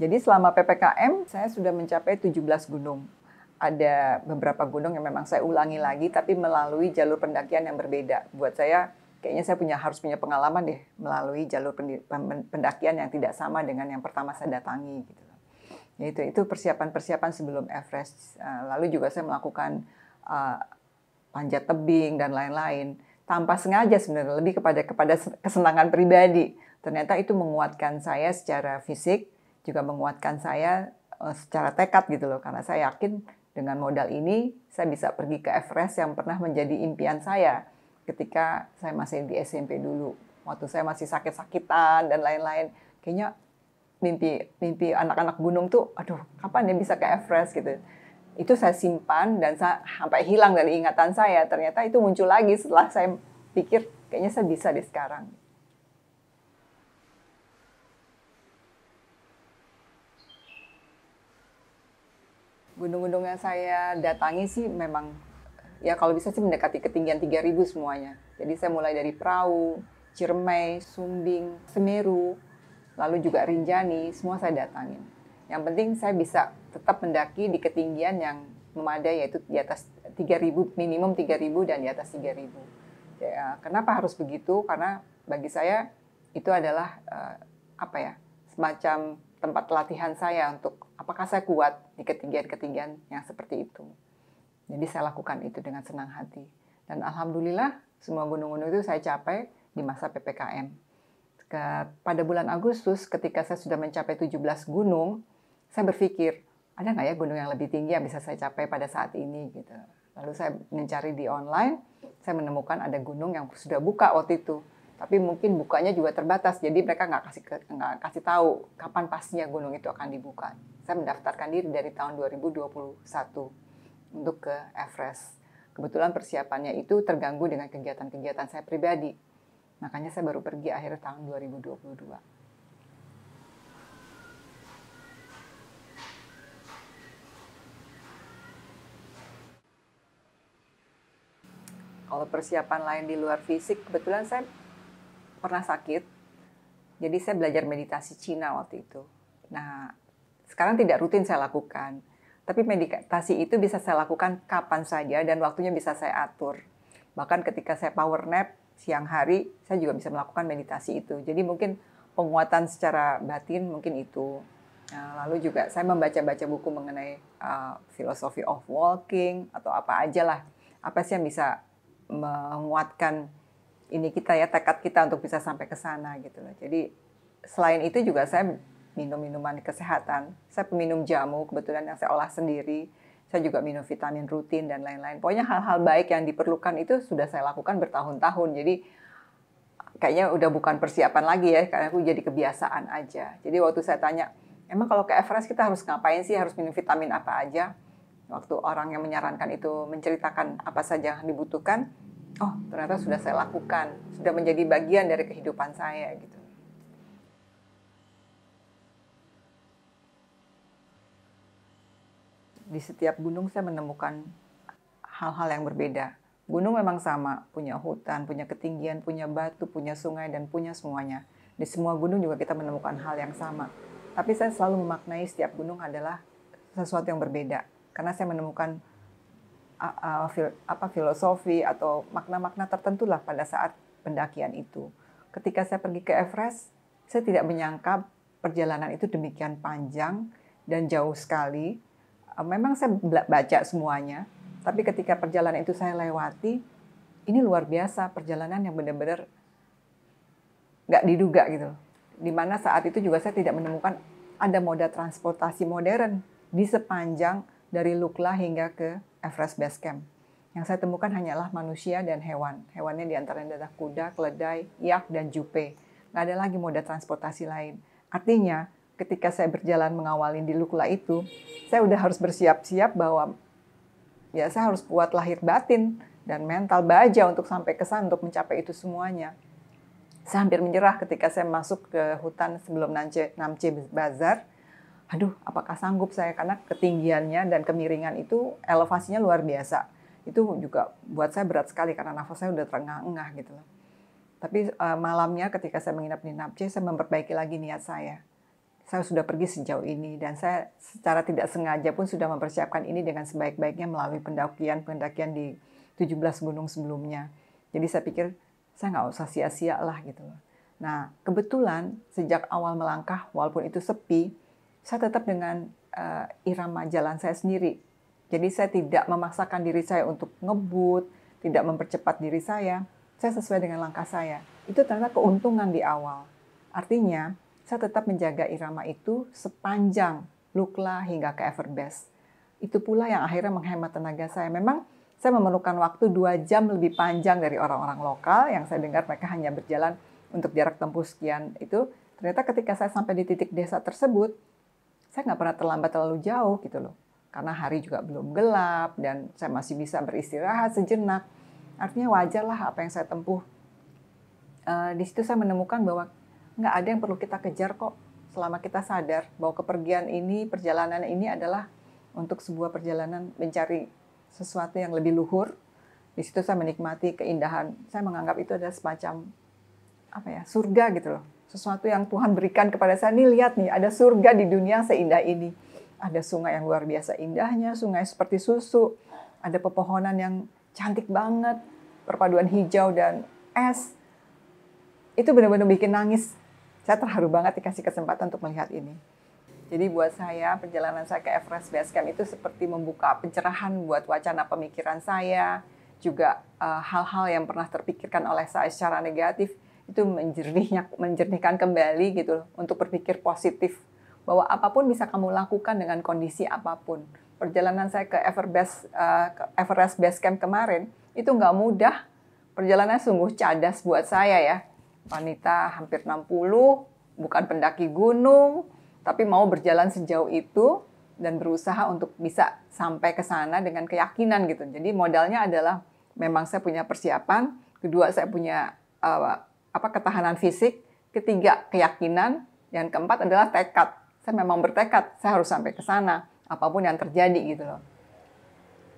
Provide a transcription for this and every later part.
Jadi selama PPKM saya sudah mencapai 17 gunung. Ada beberapa gunung yang memang saya ulangi lagi tapi melalui jalur pendakian yang berbeda. Buat saya kayaknya saya punya harus punya pengalaman deh melalui jalur pendakian yang tidak sama dengan yang pertama saya datangi gitu Yaitu itu persiapan-persiapan sebelum Everest. Eh, lalu juga saya melakukan eh, panjat tebing dan lain-lain tanpa sengaja sebenarnya lebih kepada kepada kesenangan pribadi. Ternyata itu menguatkan saya secara fisik, juga menguatkan saya eh, secara tekad gitu loh karena saya yakin dengan modal ini saya bisa pergi ke Everest yang pernah menjadi impian saya ketika saya masih di SMP dulu waktu saya masih sakit-sakitan dan lain-lain kayaknya mimpi mimpi anak-anak gunung tuh aduh kapan dia bisa ke Everest gitu itu saya simpan dan saya, sampai hilang dari ingatan saya ternyata itu muncul lagi setelah saya pikir kayaknya saya bisa deh sekarang Gunung-gunung yang saya datangi sih memang ya kalau bisa sih mendekati ketinggian 3000 semuanya. Jadi saya mulai dari Perahu, Ciremai, Sumbing, Semeru, lalu juga Rinjani, semua saya datangin. Yang penting saya bisa tetap mendaki di ketinggian yang memadai yaitu di atas 3000 minimum 3000 dan di atas 3000. Ya, kenapa harus begitu? Karena bagi saya itu adalah uh, apa ya? semacam tempat latihan saya untuk apakah saya kuat di ketinggian-ketinggian yang seperti itu. Jadi saya lakukan itu dengan senang hati. Dan alhamdulillah semua gunung-gunung itu saya capai di masa PPKM. Pada bulan Agustus ketika saya sudah mencapai 17 gunung, saya berpikir, ada nggak ya gunung yang lebih tinggi yang bisa saya capai pada saat ini gitu. Lalu saya mencari di online, saya menemukan ada gunung yang sudah buka waktu itu tapi mungkin bukanya juga terbatas jadi mereka nggak kasih nggak kasih tahu kapan pastinya gunung itu akan dibuka saya mendaftarkan diri dari tahun 2021 untuk ke Everest kebetulan persiapannya itu terganggu dengan kegiatan-kegiatan saya pribadi makanya saya baru pergi akhir tahun 2022 kalau persiapan lain di luar fisik kebetulan saya pernah sakit, jadi saya belajar meditasi Cina waktu itu. Nah, sekarang tidak rutin saya lakukan, tapi meditasi itu bisa saya lakukan kapan saja dan waktunya bisa saya atur. Bahkan ketika saya power nap siang hari, saya juga bisa melakukan meditasi itu. Jadi mungkin penguatan secara batin mungkin itu. Nah, lalu juga saya membaca-baca buku mengenai uh, eh, philosophy of walking atau apa aja lah. Apa sih yang bisa menguatkan ini kita ya tekad kita untuk bisa sampai ke sana gitu loh. Jadi selain itu juga saya minum minuman kesehatan. Saya peminum jamu kebetulan yang saya olah sendiri. Saya juga minum vitamin rutin dan lain-lain. Pokoknya hal-hal baik yang diperlukan itu sudah saya lakukan bertahun-tahun. Jadi kayaknya udah bukan persiapan lagi ya karena aku jadi kebiasaan aja. Jadi waktu saya tanya, emang kalau ke Everest kita harus ngapain sih? Harus minum vitamin apa aja? Waktu orang yang menyarankan itu menceritakan apa saja yang dibutuhkan, oh ternyata sudah saya lakukan, sudah menjadi bagian dari kehidupan saya gitu. Di setiap gunung saya menemukan hal-hal yang berbeda. Gunung memang sama, punya hutan, punya ketinggian, punya batu, punya sungai, dan punya semuanya. Di semua gunung juga kita menemukan hal yang sama. Tapi saya selalu memaknai setiap gunung adalah sesuatu yang berbeda. Karena saya menemukan uh, fil, apa filosofi atau makna-makna tertentu lah pada saat pendakian itu. Ketika saya pergi ke Everest, saya tidak menyangka perjalanan itu demikian panjang dan jauh sekali. Uh, memang saya baca semuanya, tapi ketika perjalanan itu saya lewati, ini luar biasa perjalanan yang benar-benar nggak diduga gitu. Dimana saat itu juga saya tidak menemukan ada moda transportasi modern di sepanjang dari Lukla hingga ke Everest Base Camp. Yang saya temukan hanyalah manusia dan hewan. Hewannya diantaranya adalah kuda, keledai, yak, dan jupe. Nggak ada lagi moda transportasi lain. Artinya, ketika saya berjalan mengawalin di Lukla itu, saya udah harus bersiap-siap bahwa ya saya harus kuat lahir batin dan mental baja untuk sampai ke sana untuk mencapai itu semuanya. Saya hampir menyerah ketika saya masuk ke hutan sebelum Namche, Namche Bazar aduh apakah sanggup saya karena ketinggiannya dan kemiringan itu elevasinya luar biasa itu juga buat saya berat sekali karena nafas saya udah terengah-engah gitu loh tapi uh, malamnya ketika saya menginap di Napce saya memperbaiki lagi niat saya saya sudah pergi sejauh ini dan saya secara tidak sengaja pun sudah mempersiapkan ini dengan sebaik-baiknya melalui pendakian-pendakian di 17 gunung sebelumnya jadi saya pikir saya nggak usah sia-sia lah gitu loh nah kebetulan sejak awal melangkah walaupun itu sepi saya tetap dengan uh, irama jalan saya sendiri. Jadi saya tidak memaksakan diri saya untuk ngebut, tidak mempercepat diri saya. Saya sesuai dengan langkah saya. Itu ternyata keuntungan di awal. Artinya, saya tetap menjaga irama itu sepanjang Lukla hingga ke Everbest. Itu pula yang akhirnya menghemat tenaga saya. Memang saya memerlukan waktu dua jam lebih panjang dari orang-orang lokal yang saya dengar mereka hanya berjalan untuk jarak tempuh sekian itu. Ternyata ketika saya sampai di titik desa tersebut, saya nggak pernah terlambat terlalu jauh gitu loh. Karena hari juga belum gelap dan saya masih bisa beristirahat sejenak. Artinya wajarlah apa yang saya tempuh. Eh, di situ saya menemukan bahwa nggak ada yang perlu kita kejar kok selama kita sadar bahwa kepergian ini, perjalanan ini adalah untuk sebuah perjalanan mencari sesuatu yang lebih luhur. Di situ saya menikmati keindahan. Saya menganggap itu adalah semacam apa ya surga gitu loh sesuatu yang Tuhan berikan kepada saya. Nih lihat nih, ada surga di dunia seindah ini. Ada sungai yang luar biasa indahnya, sungai seperti susu. Ada pepohonan yang cantik banget, perpaduan hijau dan es. Itu benar-benar bikin nangis. Saya terharu banget dikasih kesempatan untuk melihat ini. Jadi buat saya, perjalanan saya ke Everest Base Camp itu seperti membuka pencerahan buat wacana pemikiran saya, juga eh, hal-hal uh, hal -hal yang pernah terpikirkan oleh saya secara negatif, itu menjernihnya menjernihkan kembali gitu loh untuk berpikir positif bahwa apapun bisa kamu lakukan dengan kondisi apapun. Perjalanan saya ke Everest eh, Everest Base Camp kemarin itu nggak mudah. Perjalanan sungguh cadas buat saya ya. Wanita hampir 60, bukan pendaki gunung, tapi mau berjalan sejauh itu dan berusaha untuk bisa sampai ke sana dengan keyakinan gitu. Jadi modalnya adalah memang saya punya persiapan, kedua saya punya eh, apa ketahanan fisik, ketiga keyakinan, dan keempat adalah tekad. Saya memang bertekad, saya harus sampai ke sana, apapun yang terjadi gitu loh.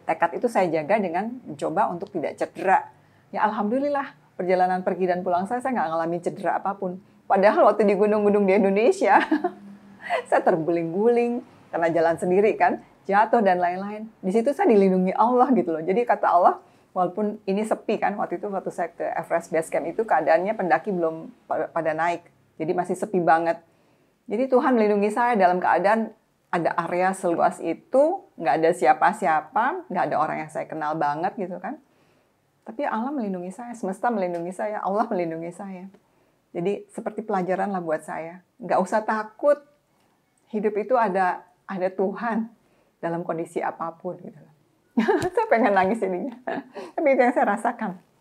Tekad itu saya jaga dengan mencoba untuk tidak cedera. Ya alhamdulillah perjalanan pergi dan pulang saya saya nggak ngalami cedera apapun. Padahal waktu di gunung-gunung di Indonesia saya terguling-guling karena jalan sendiri kan, jatuh dan lain-lain. Di situ saya dilindungi Allah gitu loh. Jadi kata Allah, walaupun ini sepi kan waktu itu waktu saya ke Everest Base Camp itu keadaannya pendaki belum pada naik. Jadi masih sepi banget. Jadi Tuhan melindungi saya dalam keadaan ada area seluas itu, nggak ada siapa-siapa, nggak ada orang yang saya kenal banget gitu kan. Tapi Allah melindungi saya, semesta melindungi saya, Allah melindungi saya. Jadi seperti pelajaran lah buat saya. Nggak usah takut, hidup itu ada ada Tuhan dalam kondisi apapun gitu. saya pengen nangis ini Tapi itu yang saya rasakan.